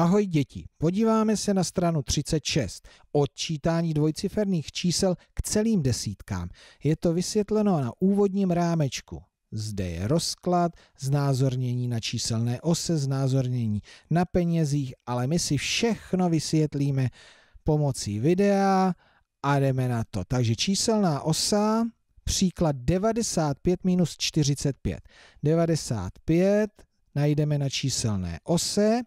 Ahoj děti, podíváme se na stranu 36. Odčítání dvojciferných čísel k celým desítkám. Je to vysvětleno na úvodním rámečku. Zde je rozklad, znázornění na číselné ose, znázornění na penězích, ale my si všechno vysvětlíme pomocí videa a jdeme na to. Takže číselná osa, příklad 95 minus 45. 95 najdeme na číselné ose,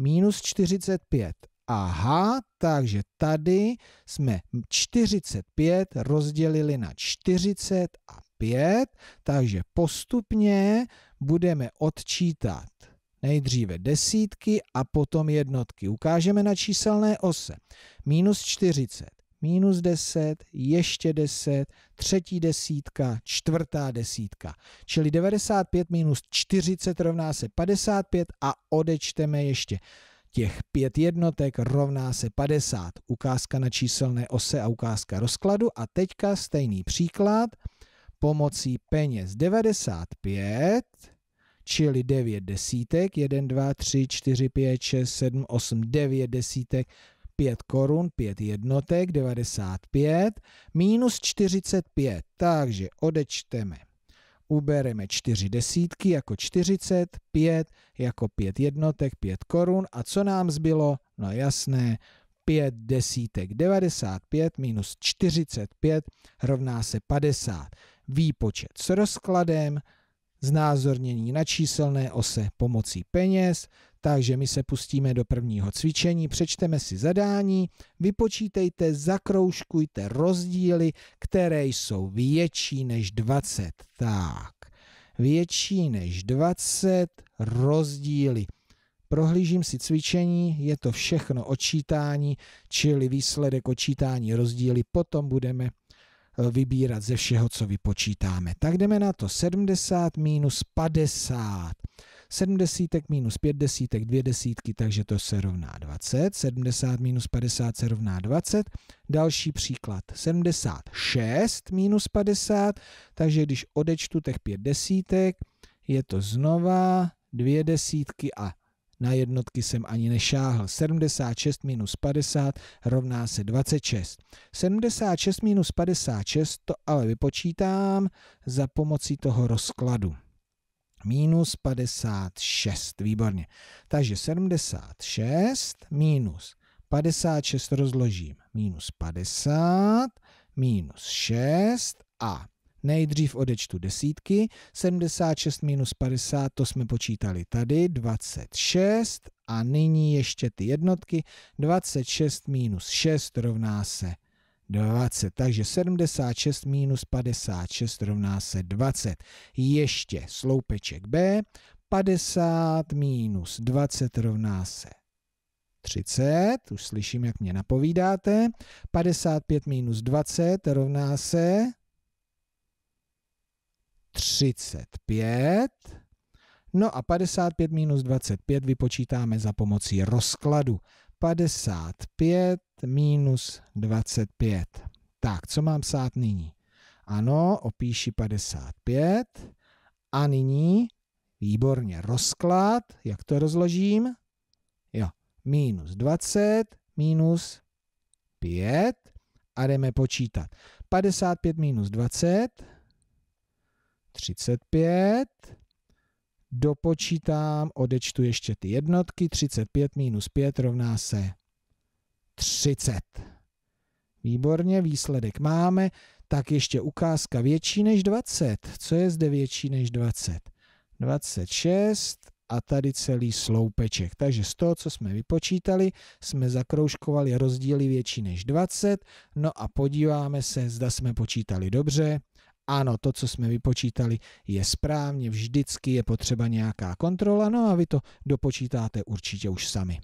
minus 45. Aha, takže tady jsme 45 rozdělili na 40 a 5, takže postupně budeme odčítat nejdříve desítky a potom jednotky. Ukážeme na číselné ose. Minus 40 minus 10, ještě 10, třetí desítka, čtvrtá desítka. Čili 95 minus 40 rovná se 55 a odečteme ještě těch pět jednotek rovná se 50. Ukázka na číselné ose a ukázka rozkladu a teďka stejný příklad pomocí peněz 95, čili 9 desítek, 1, 2, 3, 4, 5, 6, 7, 8, 9 desítek, 5 korun, 5 jednotek, 95, minus 45, takže odečteme. Ubereme 4 desítky jako 40, 5 jako 5 jednotek, 5 korun a co nám zbylo? No jasné, 5 desítek 95 minus 45 rovná se 50. Výpočet s rozkladem, znázornění na číselné ose pomocí peněz, takže my se pustíme do prvního cvičení, přečteme si zadání, vypočítejte, zakroužkujte rozdíly, které jsou větší než 20. Tak, větší než 20 rozdíly. Prohlížím si cvičení, je to všechno očítání, čili výsledek očítání rozdíly, potom budeme eh, vybírat ze všeho, co vypočítáme. Tak jdeme na to. 70 minus 50. 7 desítek minus 5 desítek, 2 desítky, takže to se rovná 20. 70 minus 50 se rovná 20. Další příklad 76 minus 50, takže když odečtu těch 5 desítek, je to znova 2 desítky a na jednotky jsem ani nešáhl. 76 minus 50 rovná se 26. 76 minus 56 to ale vypočítám za pomocí toho rozkladu. Minus 56, výborně. Takže 76 minus 56 rozložím. Minus 50, minus 6 a nejdřív odečtu desítky. 76 minus 50, to jsme počítali tady, 26 a nyní ještě ty jednotky. 26 minus 6 rovná se 20. Takže 76 minus 56 rovná se 20. Ještě sloupeček B. 50 minus 20 rovná se 30. Už slyším, jak mě napovídáte. 55 minus 20 rovná se 35. No a 55 minus 25 vypočítáme za pomocí rozkladu. 55 minus 25. Tak, co mám psát nyní? Ano, opíši 55. A nyní, výborně, rozklad. Jak to rozložím? Jo, minus 20, minus 5. A jdeme počítat. 55 minus 20, 35 dopočítám, odečtu ještě ty jednotky, 35 minus 5 rovná se 30. Výborně, výsledek máme, tak ještě ukázka větší než 20. Co je zde větší než 20? 26 a tady celý sloupeček. Takže z toho, co jsme vypočítali, jsme zakroužkovali rozdíly větší než 20, no a podíváme se, zda jsme počítali dobře ano, to, co jsme vypočítali, je správně, vždycky je potřeba nějaká kontrola, no a vy to dopočítáte určitě už sami.